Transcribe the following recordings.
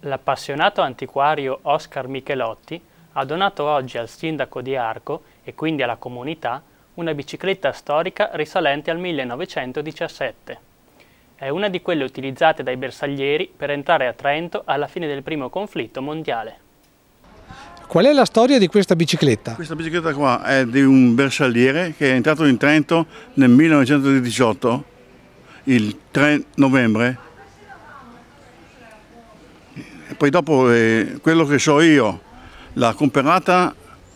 L'appassionato antiquario Oscar Michelotti ha donato oggi al sindaco di Arco e quindi alla comunità una bicicletta storica risalente al 1917. È una di quelle utilizzate dai bersaglieri per entrare a Trento alla fine del primo conflitto mondiale. Qual è la storia di questa bicicletta? Questa bicicletta qua è di un bersagliere che è entrato in Trento nel 1918, il 3 novembre, poi dopo eh, quello che so io, l'ha comprata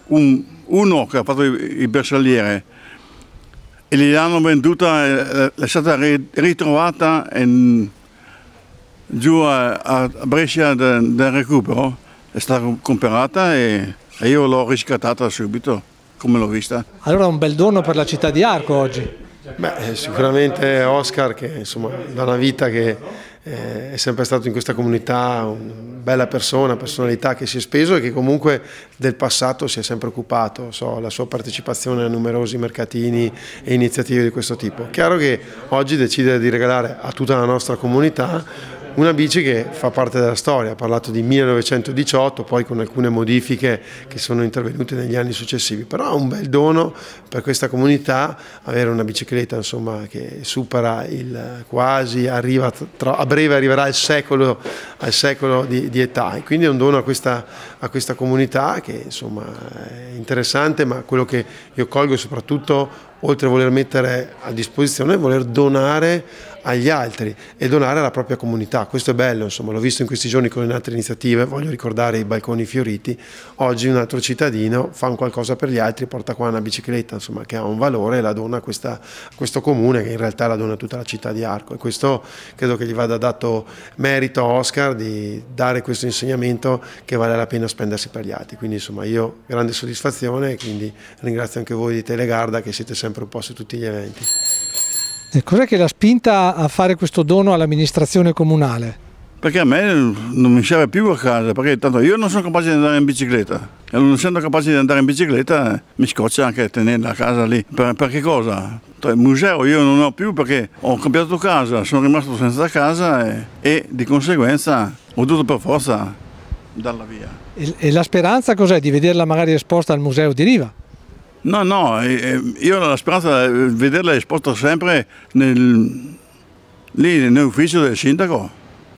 un, uno che ha fatto il, bersagliere e gliel'hanno venduta, eh, è stata ritrovata in, giù a, a Brescia del, recupero, è stata comprata e, e io l'ho riscattata subito come l'ho vista. Allora un bel dono per la città di Arco oggi. Beh, eh, sicuramente Oscar che insomma, da una vita che eh, è sempre stato in questa comunità, una bella persona, personalità che si è speso e che comunque del passato si è sempre occupato, so, la sua partecipazione a numerosi mercatini e iniziative di questo tipo. Chiaro che oggi decide di regalare a tutta la nostra comunità una bici che fa parte della storia, ha parlato di 1918, poi con alcune modifiche che sono intervenute negli anni successivi, però è un bel dono per questa comunità avere una bicicletta insomma, che supera il quasi, arriva, tra, a breve arriverà al secolo, al secolo di, di, età e quindi è un dono a questa, a questa comunità che insomma, è interessante, ma quello che io colgo soprattutto, oltre a voler mettere a disposizione, è voler donare agli altri e donare alla propria comunità. Questo è bello, insomma, l'ho visto in questi giorni con le altre iniziative, voglio ricordare i balconi fioriti. Oggi un altro cittadino fa un qualcosa per gli altri, porta qua una bicicletta, insomma, che ha un valore e la dona a, questa, a questo comune che in realtà la dona a tutta la città di Arco. E questo credo che gli vada dato merito a Oscar di dare questo insegnamento che vale la pena spendersi per gli altri. Quindi insomma io grande soddisfazione e quindi ringrazio anche voi di Telegarda che siete sempre un po' su tutti gli eventi. Eh, cos'è che l'ha spinta a fare questo dono all'amministrazione comunale? Perché a me non mi serve più a casa, perché tanto io non sono capace di andare in bicicletta. E non essendo capace di andare in bicicletta mi scoccia anche tenerla la casa lì. Per, per che cosa? Il cioè, museo io non ho più perché ho cambiato casa, sono rimasto senza casa e, e di conseguenza ho dovuto per forza darla via. E, e la speranza cos'è? Di vederla magari esposta al museo di Riva? No, no, eh, eh, io ho la speranza di vederla esposta sempre nel, lì nell'ufficio del sindaco.